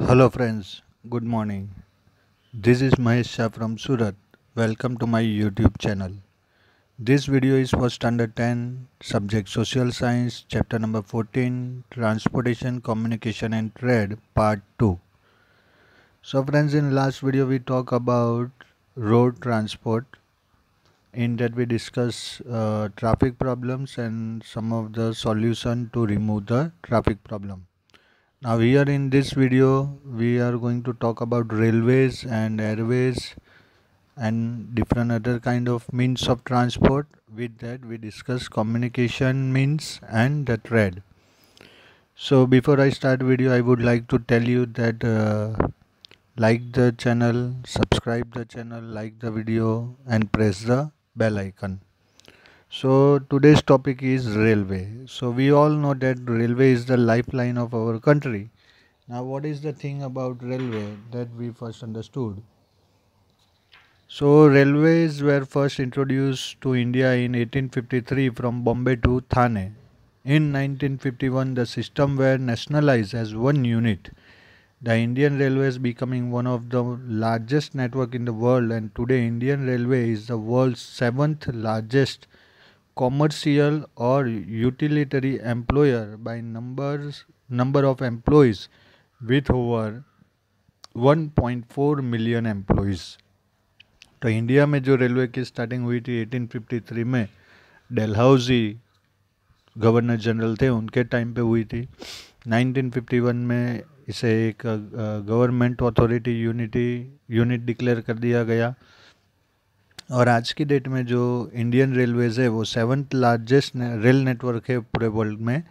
Hello friends, good morning. This is Mahesh Shah from Surat. Welcome to my YouTube channel. This video is for standard 10, subject social science, chapter number 14, transportation, communication and trade, part 2. So friends, in last video we talk about road transport. In that we discuss uh, traffic problems and some of the solution to remove the traffic problem now here in this video we are going to talk about railways and airways and different other kind of means of transport with that we discuss communication means and the thread. so before i start video i would like to tell you that uh, like the channel subscribe the channel like the video and press the bell icon so today's topic is railway so we all know that railway is the lifeline of our country now what is the thing about railway that we first understood so railways were first introduced to india in 1853 from bombay to thane in 1951 the system were nationalized as one unit the indian railways becoming one of the largest network in the world and today indian railway is the world's seventh largest commercial और utility employer by numbers number of employees with over 1.4 million employees तो India में जो railway की starting हुई थी 1853 में Dalhousie governor general थे उनके टाइम पे हुई थी 1951 में इसे एक government authority unity unit declare कर दिया गया और आज की डेट में जो इंडियन रेलवेज़ है वो सेवन्थ लार्जेस्ट ने, रेल नेटवर्क है पूरे वर्ल्ड में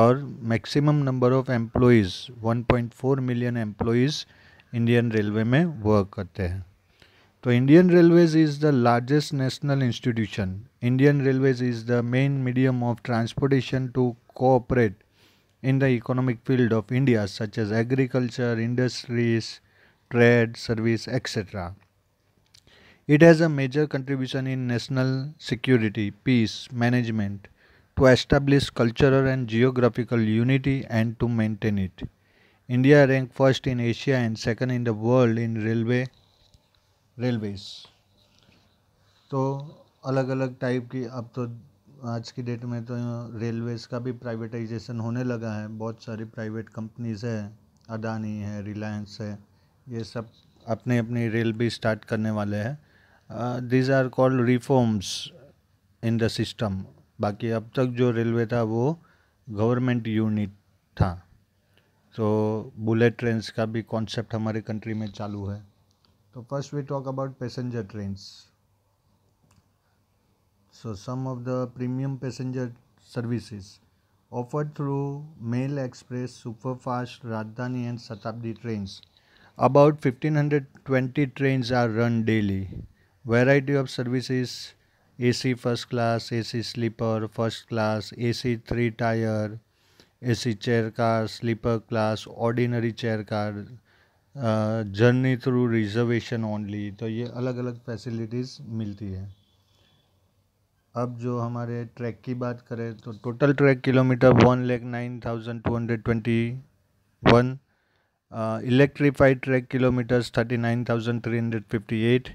और maximum number of employees 1.4 million employees Indian railway में वर्क करते हैं तो Indian railways is the largest national institution Indian railways is the main medium of transportation to cooperate in the economic field of India such as agriculture industries trade service etcetera It has a major contribution in national security, peace, management, to establish cultural and geographical unity and to maintain it. India ranked first in Asia and second in the world in railway railways. तो अलग अलग type की अब तो आज की date में तो रेलवेज़ का भी प्राइवेटाइजेशन होने लगा है बहुत सारी प्राइवेट कंपनीज़ है अडानी है रिलायंस है ये सब अपने अपनी रेल भी स्टार्ट करने वाले हैं these are called reforms in the system बाकी अब तक जो रेलवे था वो गवर्नमेंट यूनिट था तो बुलेट ट्रेन्स का भी कॉन्सेप्ट हमारे कंट्री में चालू है तो first we talk about passenger trains so some of the premium passenger services offered through mail express superfast rajdhani and shatabdi trains about 1520 trains are run daily variety of services AC first class, AC sleeper, first class, AC three tier, AC chair car, sleeper class, ordinary chair car, journey through reservation only तो ये अलग अलग facilities मिलती है अब जो हमारे track की बात करें तो total track kilometre one lakh nine thousand two hundred twenty one electrified track kilometres thirty nine thousand three hundred fifty eight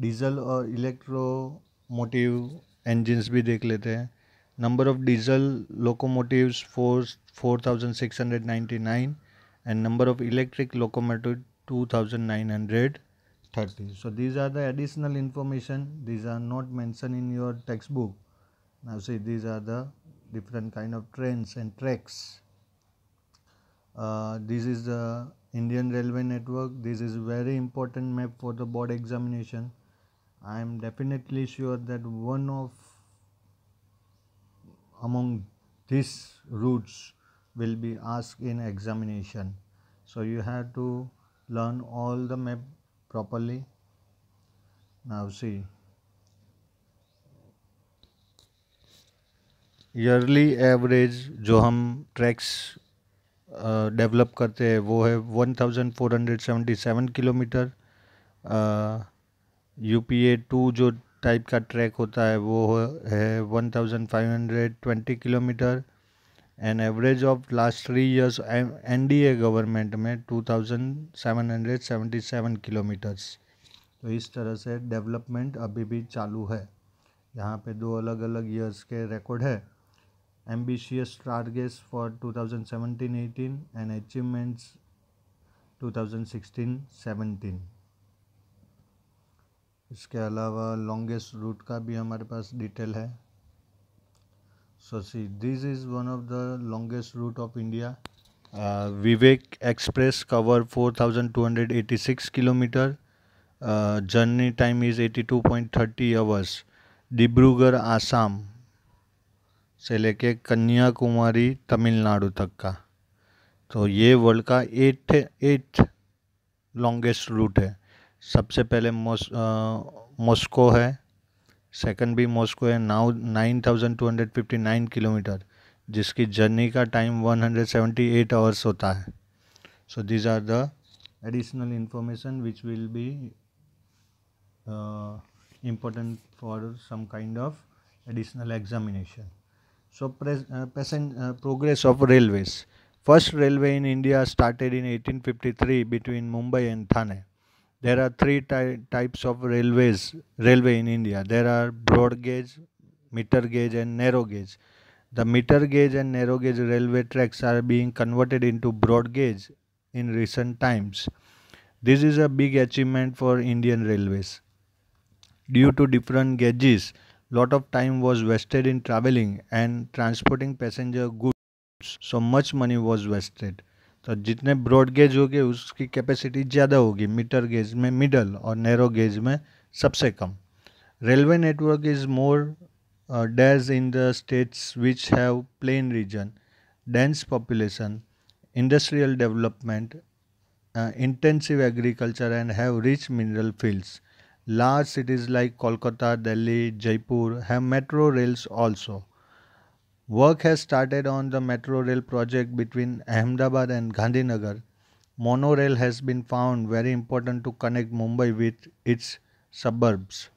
diesel और इलेक्ट्रोमोटिव इंजिनस भी देख लेते हैं number of diesel locomotives four four thousand six hundred ninety nine and number of electric locomotive two thousand nine hundred thirty so these are the additional information these are not mention in your text book now see these are the different kind of trains and tracks this is the Indian railway network this is very important map for the board examination I am definitely sure that one of among these routes will be asked in examination. So you have to learn all the map properly. Now see. yearly average जो हम tracks develop करते हैं वो है 1477 kilometre U P A two जो type का track होता है वो है one thousand five hundred twenty kilometre and average of last three years N D A government में two thousand seven hundred seventy seven kilometres तो इस तरह से डेवलपमेंट अभी भी चालू है यहाँ पे दो अलग अलग ईयर्स के रिकॉर्ड है ambitious targets for two thousand seventeen eighteen and achievements two thousand sixteen seventeen इसके अलावा लॉन्गेस्ट रूट का भी हमारे पास डिटेल है so see this is one of the longest route of India Vivek express cover six kilometre journey time is 82.30 hours Dibrugarh Assam से लेके कन्याकुमारी तमिलनाडु तक का तो ये वर्ल्ड का एट एट लॉन्गेस्ट रूट है सबसे पहले मॉस्को मुस, है सेकंड भी मॉस्को है now nine thousand two hundred fifty nine kilometre जिसकी जर्नी का time one hundred seventy eight hours होता है so these are the additional information which will be important for some kind of additional examination so passenger progress of railways first railway in India started in eighteen fifty three between Mumbai and Thane There are three ty types of railways, railway in India. There are broad gauge, meter gauge and narrow gauge. The meter gauge and narrow gauge railway tracks are being converted into broad gauge in recent times. This is a big achievement for Indian railways. Due to different gauges, lot of time was wasted in traveling and transporting passenger goods, so much money was wasted. तो जितने broad gauge होंगे उसकी capacity ज़्यादा होगी metre gauge में middle और narrow gauge में सबसे कम railway network is more dense in the states which have plain region dense population industrial development intensive agriculture and have rich mineral fields large cities like Kolkata Delhi Jaipur have metro rails also Work has started on the metro rail project between Ahmedabad and Gandhinagar. Monorail has been found very important to connect Mumbai with its suburbs.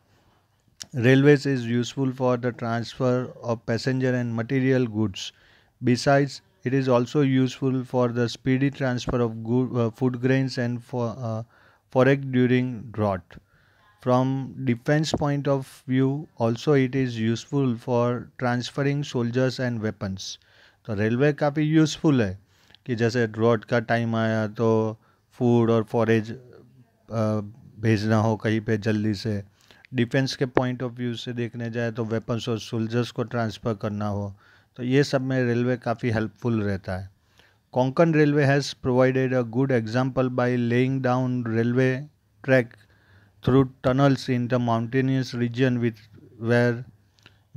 Railways is useful for the transfer of passenger and material goods. Besides, it is also useful for the speedy transfer of good, uh, food grains and for, uh, forage during drought. From defense point of view also it is useful for transferring soldiers and weapons. तो railway काफ़ी useful है कि जैसे road का time आया तो food और forage भेजना हो कहीं पे जल्दी से डिफेंस के पॉइंट ऑफ व्यू से देखने जाए तो वेपन्स और सोल्जर्स को ट्रांसफ़र करना हो तो ये सब में रेलवे काफ़ी हेल्पफुल रहता है Konkan railway has provided a good example by laying down railway track through tunnels in the mountainous region with where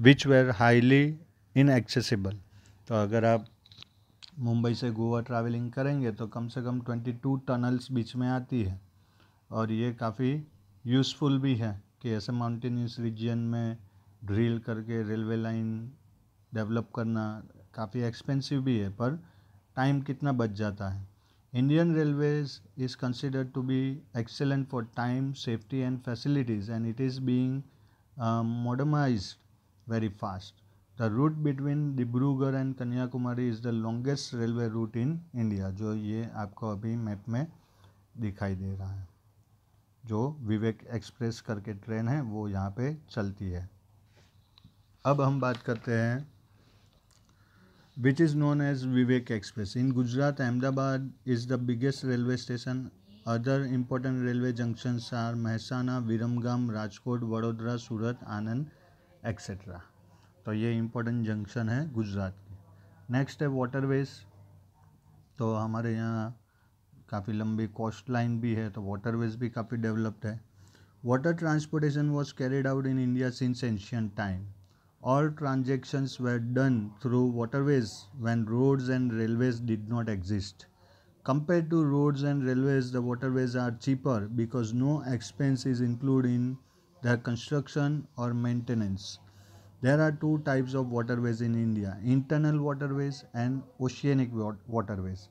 which were highly inaccessible तो अगर आप मुंबई से गोवा ट्रैवलिंग करेंगे तो कम से कम ट्वेंटी टू टनल्स बीच में आती है और ये काफ़ी यूज़फुल भी है कि ऐसे माउंटेनियस रीजन में ड्रिल करके रेलवे लाइन डेवलप करना काफ़ी एक्सपेंसिव भी है पर टाइम कितना बच जाता है Indian Railways is considered to be excellent for time, safety and facilities and it is being uh, modernized very fast. The route between Dibrugarh and Kanyakumari is the longest railway route in India जो ये आपको अभी map में दिखाई दे रहा है जो विवेक express करके ट्रेन है वो यहाँ पे चलती है अब हम बात करते हैं which is known as Vivek Express. In Gujarat, Ahmedabad is the biggest railway station. Other important railway junctions are Mehsana, Viramgam, Rajkot, Vadodara, Surat, Anand, etc. तो ये इम्पोर्टेंट जंक्शन है गुजरात के नेक्स्ट है वाटरवेज तो हमारे यहाँ काफ़ी लंबी कोस्ट लाइन भी है तो वाटरवेज भी काफ़ी डेवलप्ड है water transportation was carried out in India since ancient time All transactions were done through waterways when roads and railways did not exist. Compared to roads and railways, the waterways are cheaper because no expense is included in their construction or maintenance. There are two types of waterways in India internal waterways and oceanic waterways.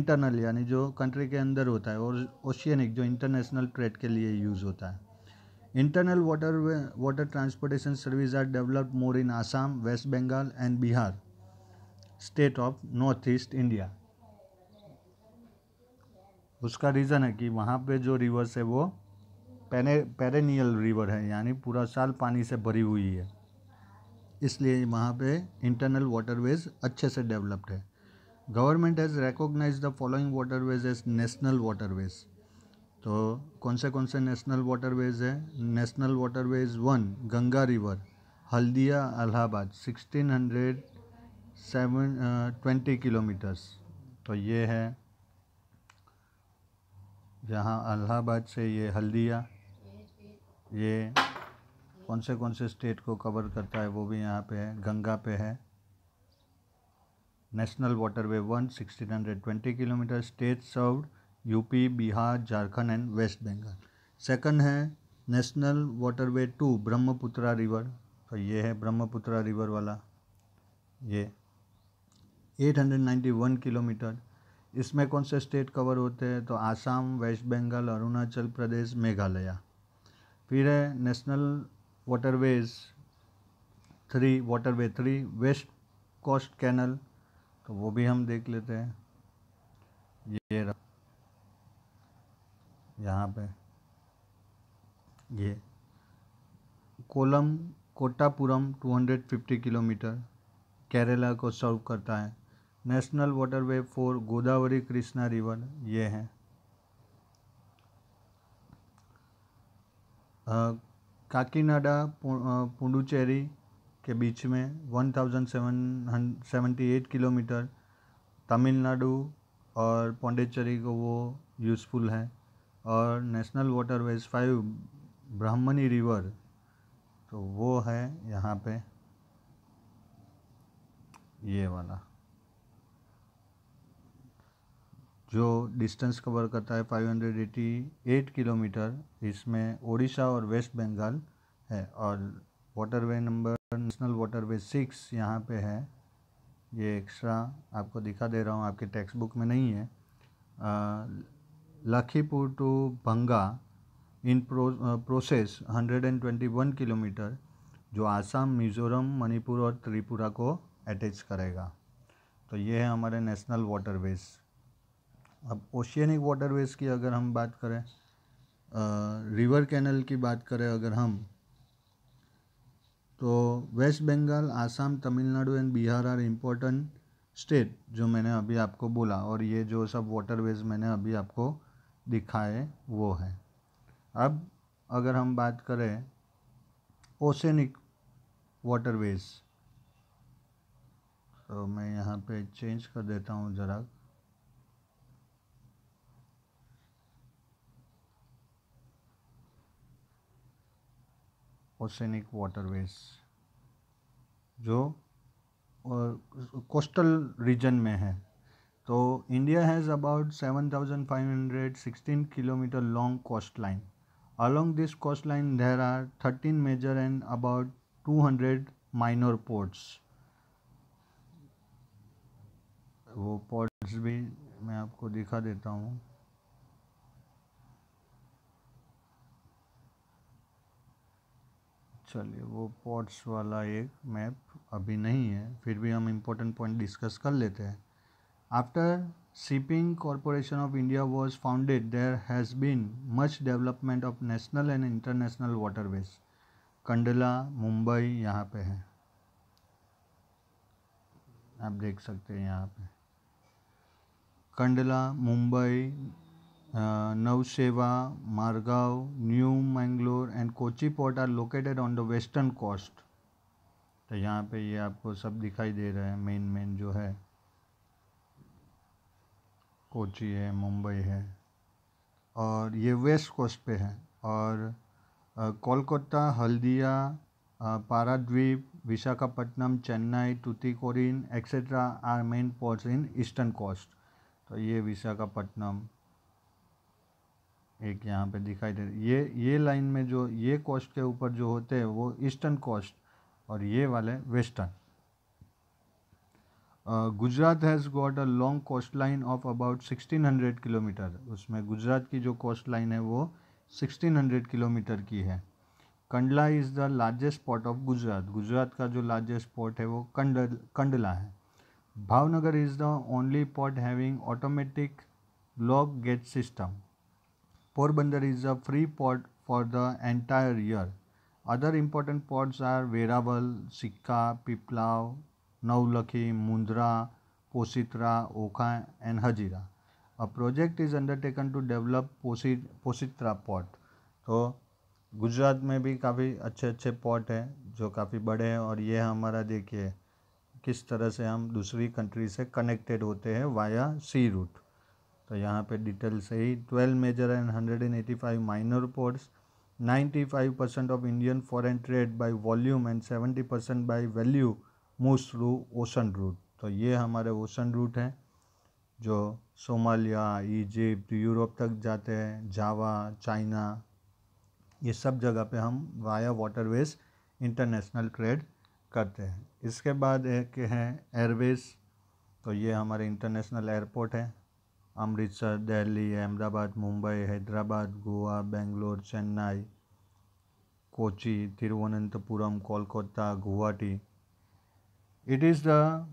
Internal, यानी जो country के अंदर होता है और oceanic जो international trade के लिए यूज़ होता है Internal water, water transportation are are developed more in Assam, West Bengal and Bihar, state of Northeast India. उसका रीज़न है कि वहाँ पे जो रिवर्स है वो पेरे पेरेनियल रिवर है यानी पूरा साल पानी से भरी हुई है इसलिए वहाँ पे इंटरनल वाटरवेज अच्छे से डेवलप्ड है government has recognise the following waterways as national waterways तो कौन से कौन से नेशनल वाटरवेज़ है national waterways one Ganga river Haldia Allahabad seven twenty kilometres तो ये है जहाँ अलाहाबाद से ये हल्दिया ये कौन से कौन से स्टेट को कवर करता है वो भी यहाँ पे है गंगा पे है national waterway one sixteen hundred twenty kilometre state served UP Bihar Jharkhand and West Bengal second है national waterway two Brahmaputra river तो ये है ब्रह्मपुत्रा रिवर वाला ये 891 किलोमीटर इसमें कौन से स्टेट कवर होते हैं तो आसाम वेस्ट बंगाल अरुणाचल प्रदेश मेघालय फिर है national waterways three waterway three west coast canal तो वो भी हम देख लेते हैं ये रहा यहाँ पे ये कोलम कोटापुरम 250 किलोमीटर केरला को सर्व करता है national waterway four Godavari Krishna river ये है काकीनाडा पुडुचेरी के बीच में 1778 किलोमीटर तमिलनाडु और पौंडेचेरी को वो यूज़फुल है और national waterways five Brahmani river तो वो है यहाँ पे ये वाला जो डिस्टेंस कवर करता है फाइव हंड्रेड एट किलोमीटर इसमें ओडिशा और वेस्ट बंगाल है और waterway number national waterway six यहाँ पे है ये एक्स्ट्रा आपको दिखा दे रहा हूँ आपके टेक्स्ट बुक में नहीं है आ, Lakhipur to Banga in pro, process 121 kilometre जो आसाम मिज़ोरम मणिपुर और त्रिपुरा को अटैच करेगा तो ये है हमारे नेशनल वाटरवेज अब ओशियनिक वाटरवेज की अगर हम बात करें रिवर कैनल की बात करें अगर हम तो West Bengal Assam Tamil Nadu and Bihar are important state जो मैंने अभी आपको बोला और ये जो सब वाटरवेज मैंने अभी आपको दिखाए वो है अब अगर हम बात करें ओसेनिक वाटरवेज तो मैं यहाँ पे चेंज कर देता हूँ ज़रा ओसेनिक वाटरवेज जो कोस्टल रीजन में है तो India has about seven thousand five hundred sixteen kilometre long coast line along this coast line there are thirteen major and about two hundred minor ports वो ports भी मैं आपको दिखा देता हूँ चलिए वो पोर्ट्स वाला एक मैप अभी नहीं है फिर भी हम इम्पोर्टेंट पॉइंट डिस्कस कर लेते हैं After Shipping Corporation of India was founded, there has been much development of national and international waterways. कंडला Mumbai यहाँ पे है आप देख सकते हैं यहाँ पे Kandla Mumbai Nhava Sheva Margao new Mangalore and Kochi port are located on the western coast तो यहाँ पे ये आपको सब दिखाई दे रहा है मेन मेन जो है कोची है मुंबई है और ये वेस्ट कोस्ट पे है और कोलकाता हल्दिया पारादीप विशाखापट्टनम चेन्नई कोरिन etcetera are main ports in eastern coast तो ये विशाखापट्टनम एक यहाँ पे दिखाई दे ये ये लाइन में जो ये कोस्ट के ऊपर जो होते हैं वो ईस्टर्न कोस्ट और ये वाले western Uh, Gujarat has got a long coast line of about 1600 kilometre उसमें गुजरात की जो कोस्ट लाइन है वो 1600 किलोमीटर की है Kandla is the largest port of Gujarat Gujarat का जो लार्जेस्ट पोर्ट है वो कंड कंडला है Bhavnagar is the only port having automatic lock gate system Porbandar is the free port for the entire year other important ports are Veraval Sikka Pipavav Mundra Positra Okha and Hazira a project is undertaken to develop पोसी Positra port तो गुजरात में भी काफ़ी अच्छे अच्छे पॉट हैं जो काफ़ी बड़े हैं और ये हमारा देखिए किस तरह से हम दूसरी कंट्री से कनेक्टेड होते हैं वाया सी रूट तो यहाँ पे डिटेल से ही twelve major and hundred and eighty five minor ports ninety five percent of Indian foreign trade by volume and seventy percent by value moves through ocean root तो ये हमारे ओशन रूट हैं जो सोमालिया इजिप्ट यूरोप तक जाते हैं जावा China ये सब जगह पे हम वाया वाटरवेज इंटरनेशनल ट्रेड करते हैं इसके बाद एक है एयरवेज तो ये हमारे इंटरनेशनल एयरपोर्ट हैं Amritsar Delhi Ahmedabad Mumbai Hyderabad Goa Bangalore Chennai Kochi Thiruvananthapuram Kolkata Guwahati It is the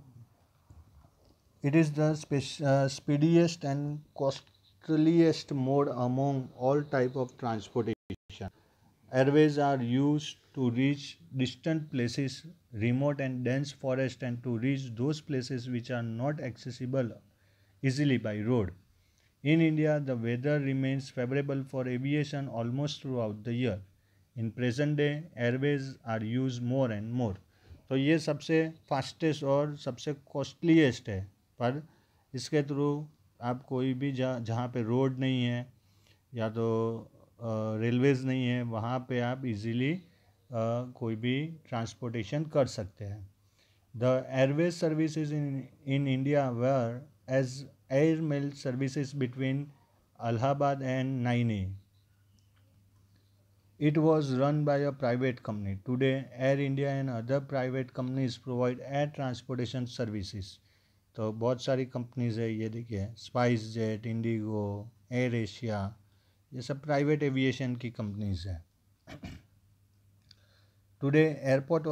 it is the uh, speediest and costliest mode among all type of transportation. Airways are used to reach distant places, remote and dense forest and to reach those places which are not accessible easily by road. In India, the weather remains favorable for aviation almost throughout the year. In present day, airways are used more and more. तो ये सबसे fastest और सबसे costliest है पर इसके through आप कोई भी जहाँ जहाँ पर रोड नहीं है या तो रेलवेज़ नहीं है वहाँ पे आप इजीली कोई भी ट्रांसपोर्टेशन कर सकते हैं the airways services in in India were as air mail services between Allahabad and Naini It was run by a private company. Today, Air India and other private companies provide air transportation services. तो बहुत सारी companies है ये देखिए SpiceJet IndiGo AirAsia ये सब private aviation की companies है today airport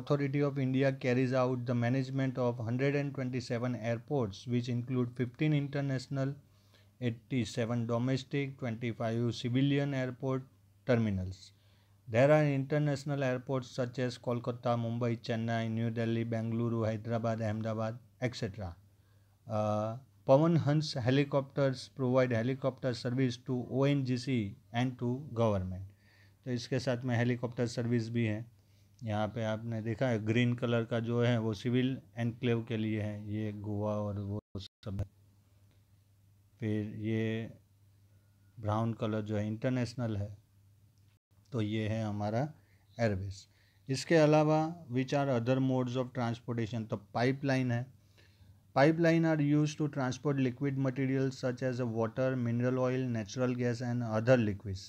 authority of India carries out the management of hundred and twenty seven airports which include fifteen international eighty seven domestic twenty five civilian airport terminals. There are international airports such as Kolkata, Mumbai, Chennai, New Delhi, Bangalore, Hyderabad, Ahmedabad, etc. Uh, Pawan Hans helicopters provide helicopter service to ONGC and to government. तो इसके साथ में helicopter service भी है यहाँ पे आपने देखा है ग्रीन कलर का जो है वो सिविल एनक्लेव के लिए है ये गोवा और वो सब है फिर ये ब्राउन कलर जो है इंटरनेशनल है तो ये है हमारा एयरवेज इसके अलावा which are other modes of transportation तो पाइपलाइन है pipeline are use to transport liquid material such as a water mineral oil natural gas and other liquids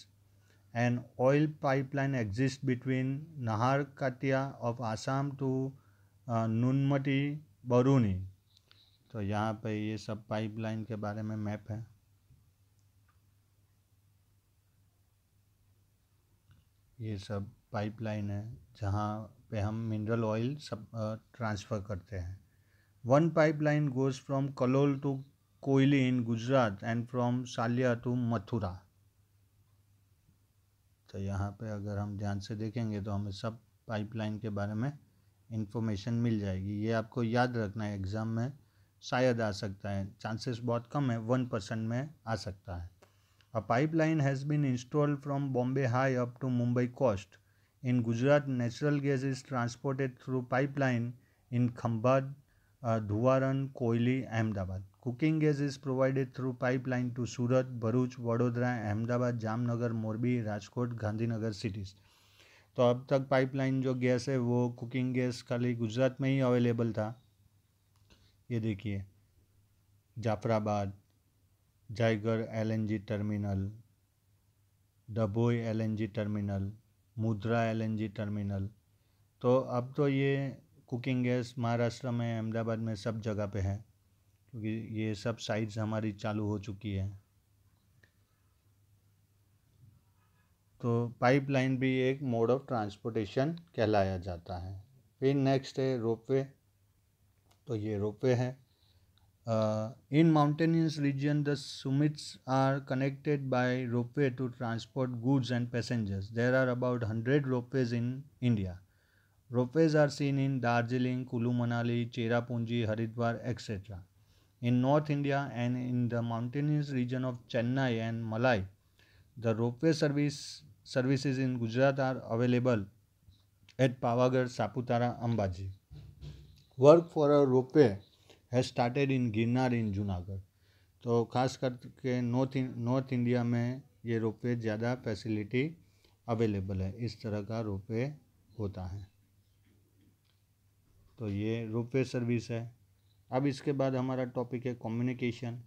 and oil pipeline exist between Naharkatiya of Assam to Noonmati Barauni तो यहाँ पे ये सब pipeline के बारे में मैप है ये सब पाइपलाइन है जहाँ पे हम मिनरल ऑयल सब ट्रांसफ़र करते हैं one pipeline goes from Kalol to Koyali in Gujarat and from Salaya to Mathura तो यहाँ पे अगर हम ध्यान से देखेंगे तो हमें सब पाइपलाइन के बारे में इन्फॉर्मेशन मिल जाएगी ये आपको याद रखना है एग्ज़ाम में शायद आ सकता है चांसेस बहुत कम है वन परसेंट में आ सकता है A pipeline has been installed from Bombay High up to Mumbai coast. In Gujarat, natural gas is transported through pipeline in Khambad, uh, Dhuwaran, Koili, Ahmedabad. Cooking gas is provided through pipeline to Surat, Bharuch, Vadodara, Ahmedabad, Jamnagar, Morbi, Rajkot, Gandhinagar cities. तो अब तक pipeline जो gas है वो cooking gas खाली गुजरात में ही available था ये देखिए Jafrabad an LNG terminal Dabhoi LNG terminal Mundra LNG terminal तो अब तो ये कुकिंग गैस महाराष्ट्र में अहमदाबाद में सब जगह पे है क्योंकि ये सब साइट्स हमारी चालू हो चुकी है तो पाइपलाइन भी एक मोड ऑफ ट्रांसपोर्टेशन कहलाया जाता है फिर नेक्स्ट है रोपवे तो ये रोपवे है Uh, in mountainous region, the summits are connected by ropeway to transport goods and passengers. There are about 100 ropeways in India. Ropeways are seen in Darjeeling, Kulu Manali, Cherrapunji, Haridwar, etc. In North India and in the mountainous region of Chennai and Malai, the ropeway service services in Gujarat are available at Pavagarh, Saputara, Ambaji. Work for a ropeway has started in Girnar in Junagadh तो ख़ास करके north north India में ये ropeway ज़्यादा facility available है इस तरह का रोपवे होता है तो ये रोपवे सर्विस है अब इसके बाद हमारा टॉपिक है कम्युनिकेशन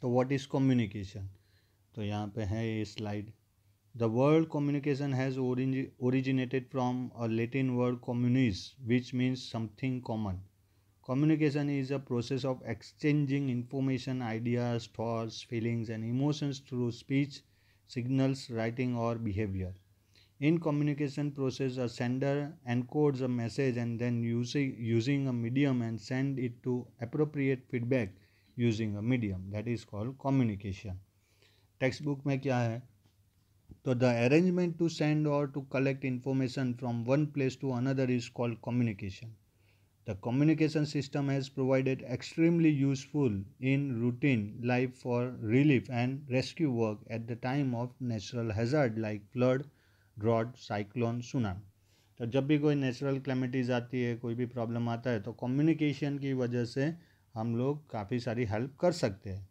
तो व्हाट इज़ कम्युनिकेशन तो यहाँ पे है ये slide the world communication has originated from a Latin word communis which means something common Communication is a process of exchanging information, ideas, thoughts, feelings, and emotions through speech, signals, writing, or behavior. In communication process, a sender encodes a message and then using, using a medium and send it to appropriate feedback using a medium. That is called communication. Textbook में kya hai? So the arrangement to send or to collect information from one place to another is called communication. the communication system has provided extremely useful in routine life for relief and rescue work at the time of natural hazard like flood drought cyclone tsunami तो जब भी कोई natural calamities आती है कोई भी problem आता है तो कम्युनिकेशन की वजह से हम लोग काफ़ी सारी हेल्प कर सकते हैं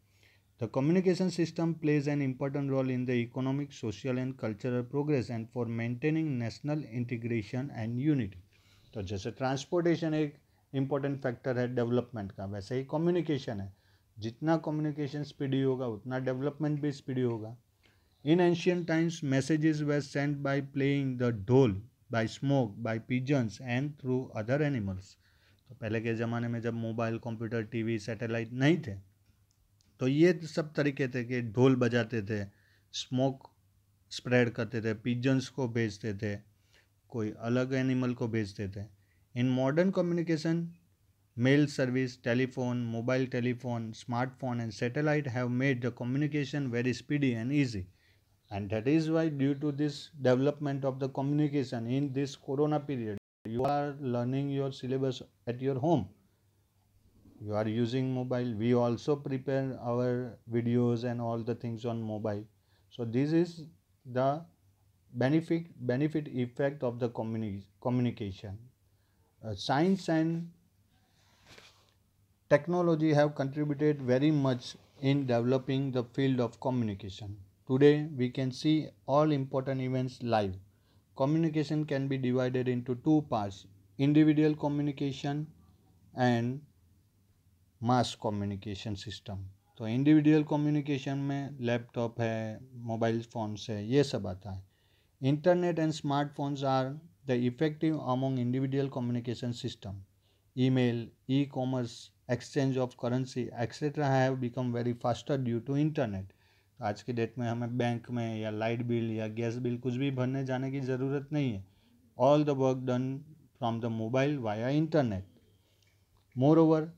the communication system plays an important role in the economic social and cultural progress and for maintaining national integration and unity तो जैसे ट्रांसपोर्टेशन एक इंपॉर्टेंट फैक्टर है डेवलपमेंट का वैसे ही कम्युनिकेशन है जितना कम्युनिकेशन स्पीडी होगा उतना डेवलपमेंट भी स्पीडी होगा in ancient times messages were sent by playing the dhol by smoke by pigeons and through other animals तो पहले के ज़माने में जब मोबाइल कंप्यूटर टीवी सैटेलाइट नहीं थे तो ये सब तरीके थे कि ढोल बजाते थे स्मोक स्प्रेड करते थे पिजन्स को भेजते थे कोई अलग एनिमल को भेजते थे In modern communication, mail service, telephone, mobile telephone, smartphone, and satellite have made the communication very speedy and easy. And that is why, due to this development of the communication in this corona period, you are learning your syllabus at your home. You are using mobile. We also prepare our videos and all the things on mobile. So, this is the benefit benefit effect of the communi- communication science and technology have contributed very much in developing the field of communication today we can see all important events live communication can be divided into two parts individual communication and mass communication system तो individual communication में laptop है mobile phones है ये सब आता है internet and smartphones are the effective among individual communication system email e-commerce exchange of currency etc have become very faster due to internet आज के डेट में हमें बैंक में या लाइट बिल या गैस बिल कुछ भी भरने जाने की ज़रूरत नहीं है all the work done from the mobile via internet moreover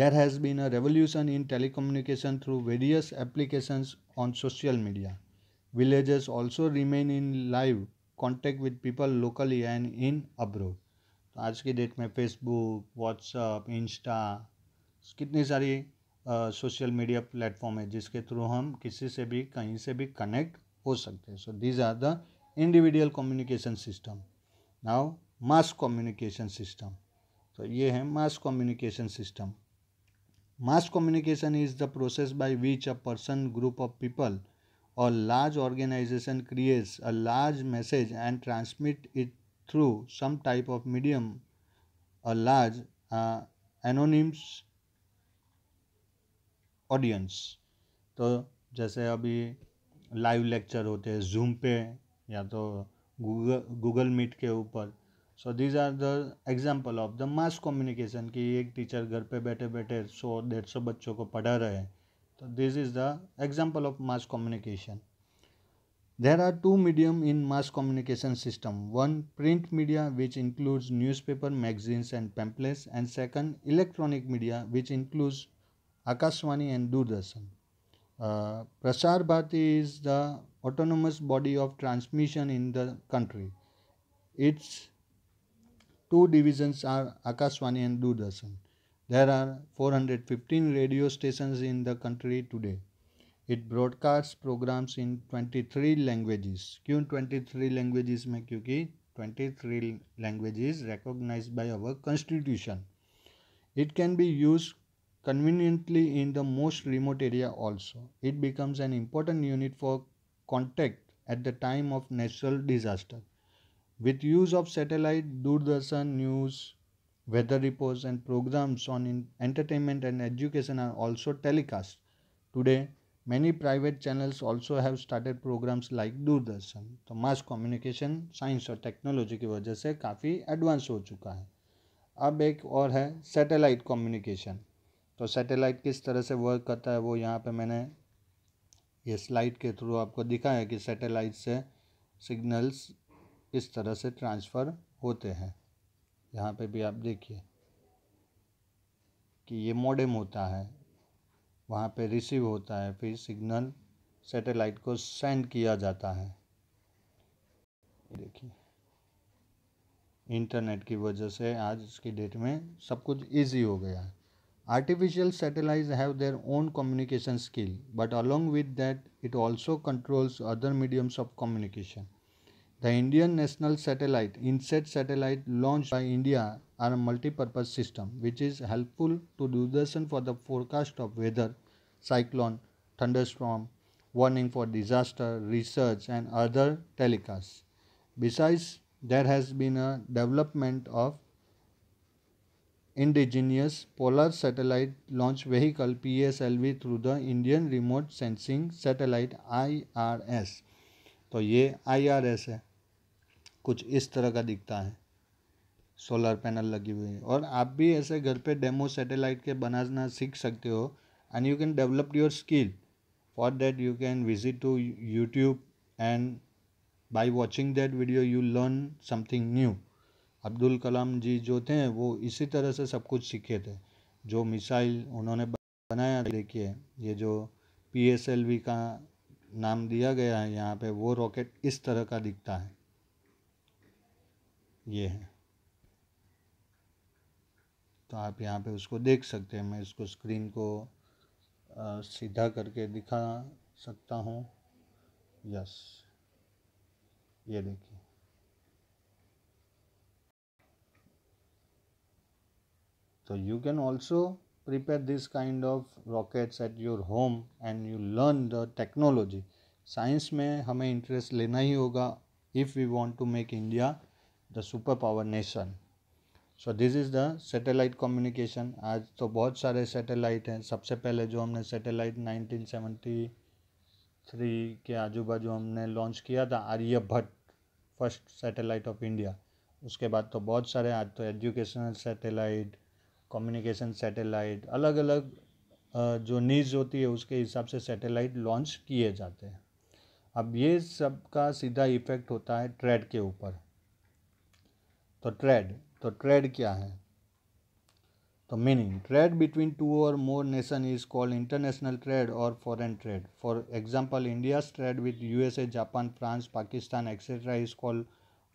there has been a revolution in telecommunication through various applications on social media villages also remain in live contact with people locally and in abroad तो आज की date में Facebook WhatsApp Insta कितनी सारी social media platform है जिसके through हम किसी से भी कहीं से भी कनेक्ट हो सकते हैं so these are the individual communication system now mass communication system तो ये है mass communication system mass communication is the process by which a person group of people or large organisation creates a large message and transmit it through some type of medium a large anonymous audience तो जैसे अभी live lecture होते हैं zoom पे या तो Google Google Meet के ऊपर so these are the example of the mass communication कि एक टीचर घर पे बैठे बैठे सौ डेढ़ सौ बच्चों को पढ़ा रहे हैं So this is the example of mass communication. There are two medium in mass communication system. One print media which includes newspaper, magazines and pamphlets and second electronic media which includes akashwani and Doordarshan. Uh, Prasar is the autonomous body of transmission in the country. Its two divisions are akashwani and Doordarshan. There are 415 radio stations in the country today. It broadcasts programs in 23 languages. क्यों 23 languages में क्योंकि 23 languages recognized by our constitution. It can be used conveniently in the most remote area also. It becomes an important unit for contact at the time of natural disaster. With use of satellite, Doordarshan news, Weather reports and programs on entertainment and education are also telecast. Today, many private channels also have started programs like Doordarshan. So, mass communication, science or technology ki wajah se kafi advance ho chuka hai. अब एक और है satellite communication तो satellite किस तरह से work करता है वो यहाँ पे मैंने ये स्लाइड के थ्रू आपको दिखाया कि सैटेलाइट से सिग्नल्स किस तरह से ट्रांसफ़र होते हैं यहाँ पे भी आप देखिए कि ये मॉडेम होता है वहाँ पे रिसीव होता है फिर सिग्नल सैटेलाइट को सेंड किया जाता है देखिए इंटरनेट की वजह से आज की डेट में सब कुछ इजी हो गया है artificial satellite have their own communication skill but along with that it also controls other mediums of communication The Indian National Satellite INSAT satellite launched by India are a multi-purpose system which is helpful to Doordarshan for the forecast of weather, cyclone, thunderstorm, warning for disaster, research and other telecasts. Besides, there has been a development of indigenous polar satellite launch vehicle PSLV through the Indian Remote Sensing Satellite IRS. तो ये I R S है कुछ इस तरह का दिखता है solar panel लगी हुई है और आप भी ऐसे घर पे डेमो सैटेलाइट के बनाना सीख सकते हो and you can develop your skill for that you can visit to YouTube and by watching that video you learn something new Abdul Kalam ji जो थे वो इसी तरह से सब कुछ सीखे थे जो मिसाइल उन्होंने बनाया देखिए ये जो पी का नाम दिया गया है यहाँ पे वो रॉकेट इस तरह का दिखता है ये है तो आप यहाँ पे उसको देख सकते हैं मैं इसको स्क्रीन को आ, सीधा करके दिखा सकता हूँ यस ये देखिए तो you can also prepare this kind of rockets at your home and you learn the technology science में हमें इंटरेस्ट लेना ही होगा if we want to make India the super power nation so this is the satellite communication आज तो बहुत सारे satellite हैं सबसे पहले जो हमने सैटेलाइट 1973 के आजू बाजू हमने लॉन्च किया था Aryabhata first satellite of India उसके बाद तो बहुत सारे आज तो एजुकेशनल सैटेलाइट कम्युनिकेशन सैटेलाइट अलग अलग जो नीड्स होती है उसके हिसाब से सैटेलाइट लॉन्च किए जाते हैं अब ये सब का सीधा इफ़ेक्ट होता है ट्रेड के ऊपर तो ट्रेड तो ट्रेड क्या है तो meaning trade between two or more nation is called international trade or foreign trade for example India trade with U S A Japan France Pakistan etcetera is called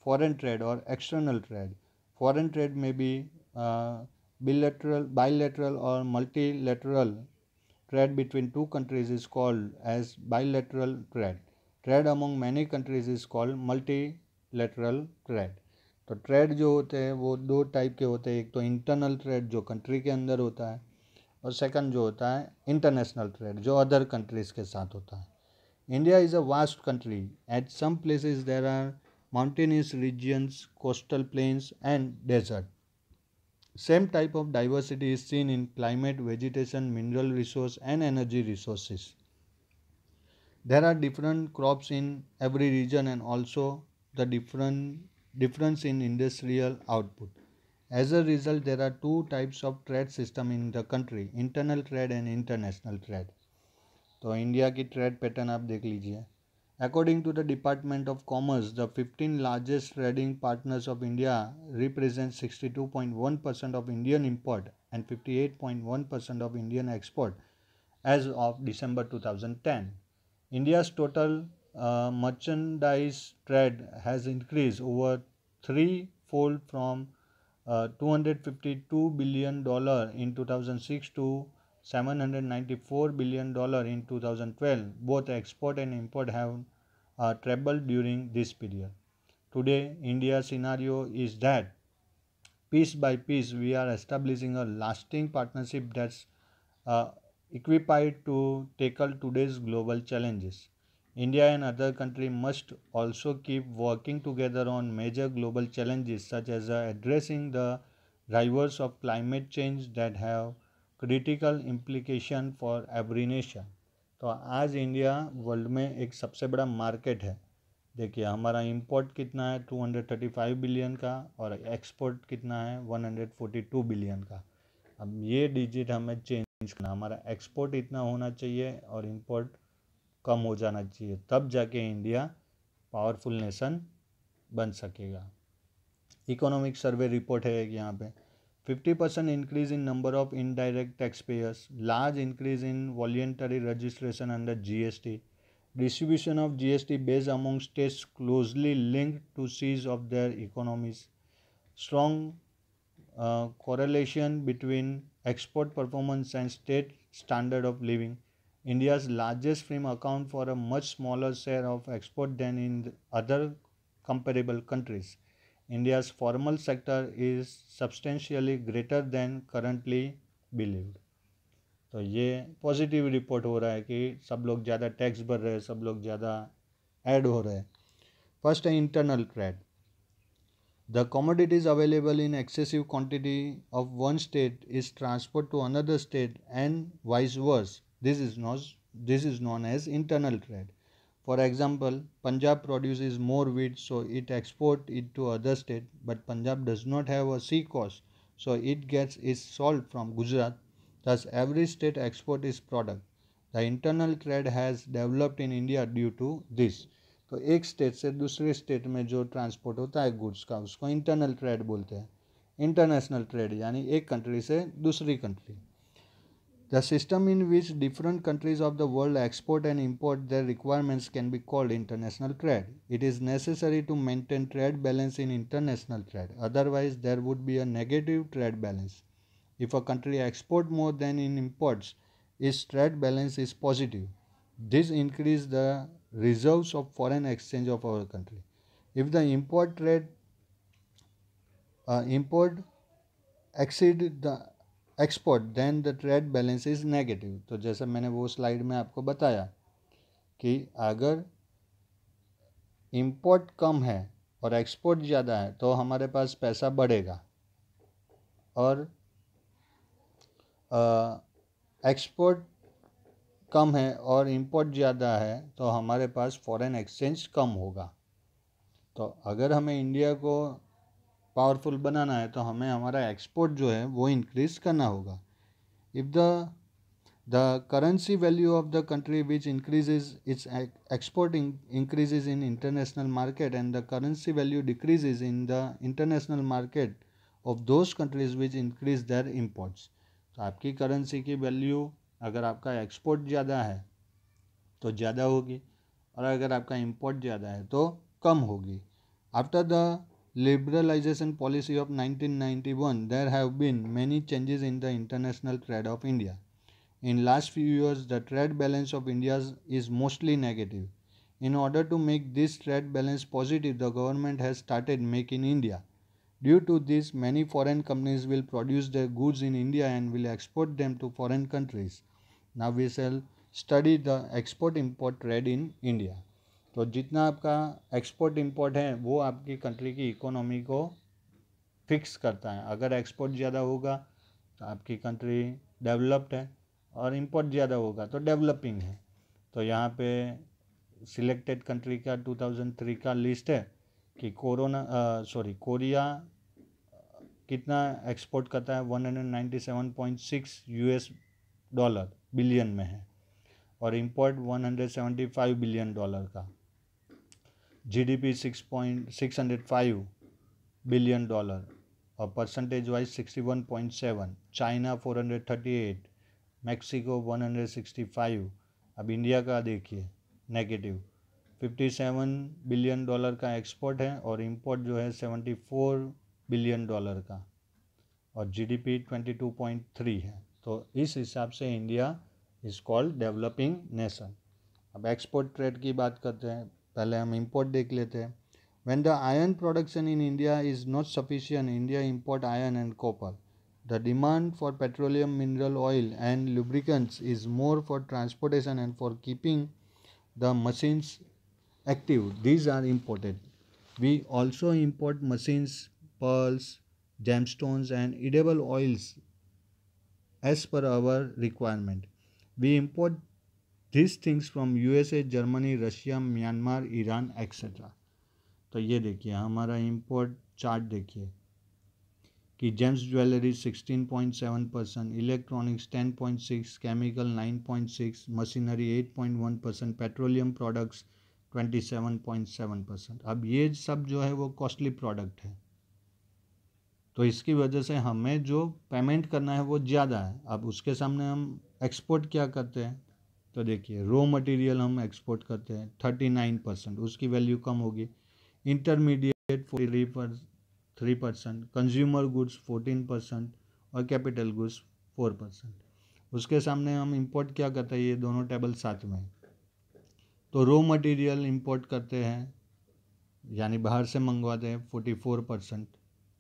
foreign trade or external trade foreign trade में भी bilateral bilateral or multilateral trade between two countries is called as bilateral trade trade among many countries is called multi trade तो trade जो होते हैं वो दो type के होते हैं एक तो इंटरनल ट्रेड जो कंट्री के अंदर होता है और सेकंड जो होता है इंटरनेशनल ट्रेड जो अदर कंट्रीज़ के साथ होता है India is a vast country at some places there are mountainous regions coastal plains and desert same type of diversity is seen in climate vegetation mineral resource and energy resources there are different crops in every region and also the different difference in industrial output. As a result, there are two types of trade system in the country, internal trade and international trade. So, India ki trade pattern aap dekh lijiye. According to the Department of Commerce, the 15 largest trading partners of India represent 62.1% of Indian import and 58.1% of Indian export as of December 2010. India's total uh, merchandise trade has increased over threefold from uh, 252 billion dollar in 2006 to 794 billion dollar in 2012. Both export and import have uh, trebled during this period. Today, India's scenario is that piece by piece we are establishing a lasting partnership that's uh, equipped to tackle today's global challenges. India and other countries must also keep working together on major global challenges such as addressing the drivers of climate change that have critical implication for every nation. तो आज India world में एक सबसे बड़ा market है देखिए हमारा import कितना है 235 बिलियन का और एक्सपोर्ट कितना है 142 बिलियन का अब ये डिजिट हमें चेंज करना हमारा एक्सपोर्ट इतना होना चाहिए और इम्पोर्ट कम हो जाना चाहिए तब जाके इंडिया पावरफुल नेशन बन सकेगा इकोनॉमिक सर्वे रिपोर्ट है एक यहाँ पे fifty percent increase in number of indirect tax payers large increase in voluntary registration under G S T distribution of G S T base among states closely link to size of their economies strong correlation between export performance and state standard of living India's largest frame account for a much smaller share of export than in other comparable countries. India's formal sector is substantially greater than currently believed. तो ये positive report हो रहा है कि सब लोग ज़्यादा tax भर रहे हैं सब लोग ज़्यादा ऐड हो रहे हैं फर्स्ट है internal trade the commodities available in excessive quantity of one state is transported to another state and vice versa This is, known, this is known as internal trade. For example, Punjab produces more wheat so it export it to other state but Punjab does not have a sea coast so it gets its salt from Gujarat. Thus every state export its product. The internal trade has developed in India due to this. तो एक state से दूसरे state में जो transport होता है goods का उसको इंटरनल ट्रेड बोलते हैं इंटरनेशनल ट्रेड यानी एक कंट्री से दूसरी country The system in which different countries of the world export and import their requirements can be called international trade. It is necessary to maintain trade balance in international trade, otherwise there would be a negative trade balance. If a country exports more than it imports, its trade balance is positive. This increases the reserves of foreign exchange of our country. If the import trade uh, import exceed the export then the trade balance is negative तो जैसे मैंने वो slide में आपको बताया कि अगर import कम है और एक्सपोर्ट ज़्यादा है तो हमारे पास पैसा बढ़ेगा और एक्सपोर्ट कम है और इम्पोर्ट ज़्यादा है तो हमारे पास फॉरेन एक्सचेंज कम होगा तो अगर हमें इंडिया को पावरफुल बनाना है तो हमें हमारा एक्सपोर्ट जो है वो इंक्रीज करना होगा if the the currency value of the country which increase its export increase in international market and the currency value decrease in the international market of those countries which increase their imports तो आपकी currency की value अगर आपका export ज़्यादा है तो ज़्यादा होगी और अगर आपका इम्पोर्ट ज़्यादा है तो कम होगी after the liberalization policy of 1991, there have been many changes in the international trade of India. In last few years, the trade balance of India is mostly negative. In order to make this trade balance positive, the government has started making India. Due to this, many foreign companies will produce their goods in India and will export them to foreign countries. Now we shall study the export import trade in India. तो जितना आपका export import है वो आपकी country की economy को fix करता है अगर एक्सपोर्ट ज़्यादा होगा तो आपकी कंट्री डेवलप्ड है और इंपोर्ट ज़्यादा होगा तो डेवलपिंग है तो यहाँ पे सिलेक्टेड कंट्री का 2003 का लिस्ट है कि कोरोना सॉरी कोरिया कितना एक्सपोर्ट करता है 197.6 यूएस डॉलर बिलियन में है और इंपोर्ट 175 बिलियन डॉलर का G D P six point six hundred five billion dollar और percentage wise sixty one point seven China four hundred thirty eight Mexico one hundred sixty five अब India का देखिए negative fifty seven billion dollar का export है और import जो है seventy four billion dollar का और G D P twenty two point three है तो इस हिसाब से India is called developing nation अब एक्सपोर्ट ट्रेड की बात करते हैं पहले हम इम्पोर्ट देख लेते हैं when the iron production in India is not sufficient India import iron and copper the demand for petroleum mineral oil and lubricants is more for transportation and for keeping the machines active these are imported we also import machines pearls gem stones and edible oils as per our requirement we import this things from a Germany Russia Myanmar Iran etcetera तो ये देखिए हमारा import chart देखिए कि gems jewellery sixteen point seven percent electronics ten point six chemical nine point six machinery eight point one percent petroleum products seven percent अब ये सब जो है वो कॉस्टली प्रोडक्ट है तो इसकी वजह से हमें जो पेमेंट करना है वो ज़्यादा है अब उसके सामने हम एक्सपोर्ट क्या करते हैं तो देखिए रो मटेरियल हम एक्सपोर्ट करते हैं थर्टी नाइन परसेंट उसकी वैल्यू कम होगी intermediate three three percent consumer goods fourteen percent और कैपिटल गुड्स फोर परसेंट उसके सामने हम इंपोर्ट क्या करते हैं ये दोनों टेबल साथ में तो रो मटेरियल इंपोर्ट करते हैं यानी बाहर से मंगवाते हैं फोर्टी फोर परसेंट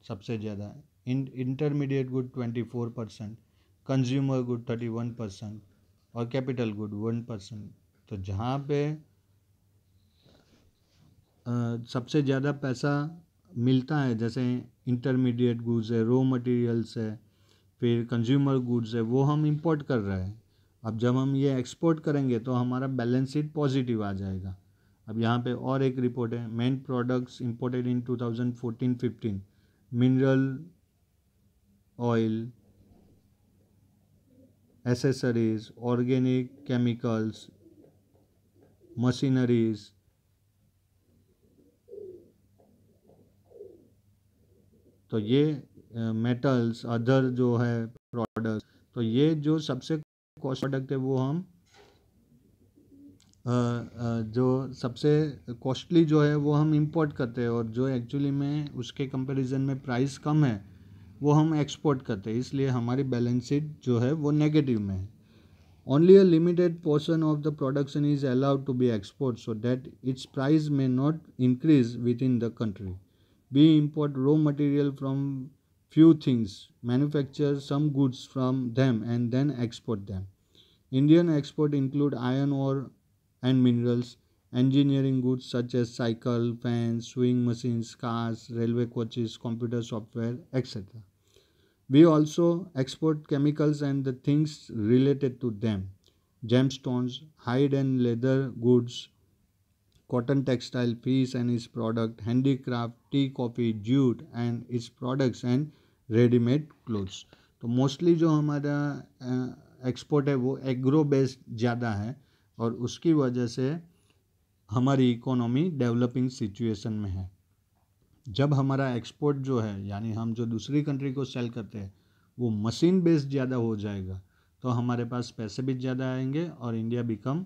सबसे ज़्यादा intermediate good twenty four percent consumer good thirty one percent और कैपिटल गुड वन परसेंट तो जहाँ पे सबसे ज़्यादा पैसा मिलता है जैसे इंटरमीडिएट गुड्स है रॉ मटेरियल्स है फिर कंज्यूमर गुड्स है वो हम इंपोर्ट कर रहे हैं अब जब हम ये एक्सपोर्ट करेंगे तो हमारा बैलेंस शीट पॉजिटिव आ जाएगा अब यहाँ पे और एक रिपोर्ट है main products imported in 2014-15 mineral oil accessories organic chemicals machineries तो ये मेटल्स uh, अदर जो है प्रोडक्ट तो ये जो सबसे कॉस्ट प्रोडक्ट है वो हम जो सबसे कॉस्टली जो है वो हम इंपोर्ट करते हैं और जो एक्चुअली में उसके कंपैरिजन में प्राइस कम है वो हम एक्सपोर्ट करते हैं इसलिए हमारी बैलेंस शीट जो है वो नेगेटिव में है only a limited portion of the production is allowed to be export so that its price may not increase within the country we import raw material from few things manufacture some goods from them and then export them. Indian export include iron ore and minerals engineering goods such as cycle fans sewing machines cars railway coaches computer software etc we also export chemicals and the things related to them gemstones hide and leather goods cotton textile piece and its product handicraft tea coffee jute and its products and readymade clothes तो mostly जो हमारा export है वो agro based ज़्यादा है और उसकी वजह से हमारी इकोनॉमी डेवलपिंग सिचुएशन में है जब हमारा एक्सपोर्ट जो है यानी हम जो दूसरी कंट्री को सेल करते हैं वो मशीन बेस्ड ज़्यादा हो जाएगा तो हमारे पास पैसे भी ज़्यादा आएंगे और India become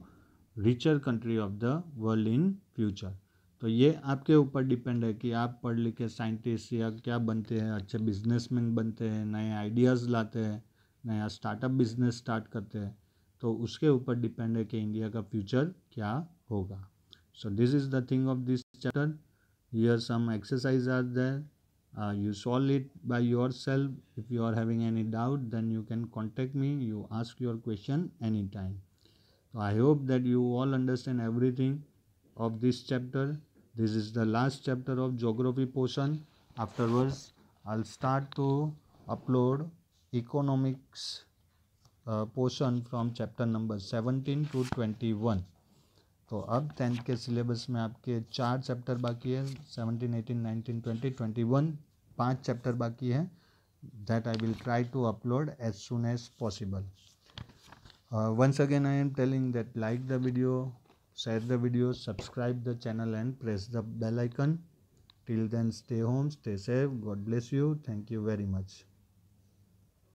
richer country of the world in future तो ये आपके ऊपर डिपेंड है कि आप पढ़ लिखे साइंटिस्ट या क्या बनते हैं अच्छे बिजनेसमैन बनते हैं नए आइडियाज़ लाते हैं नया स्टार्टअप बिजनेस स्टार्ट करते हैं तो उसके ऊपर डिपेंड है कि इंडिया का फ्यूचर क्या होगा so this is the thing of this chapter here some exercises are there uh, you solve it by yourself if you are having any doubt then you can contact me you ask your question anytime so i hope that you all understand everything of this chapter this is the last chapter of geography portion afterwards i'll start to upload economics uh, portion from chapter number 17 to 21 तो अब tenth के syllabus में आपके चार chapter बाकी है seventeen eighteen nineteen twenty twenty one पाँच chapter बाकी है that I will try to upload as soon as possible once again I am telling that like the video share the video subscribe the channel and press the bell icon till then stay home stay safe God bless you thank you very much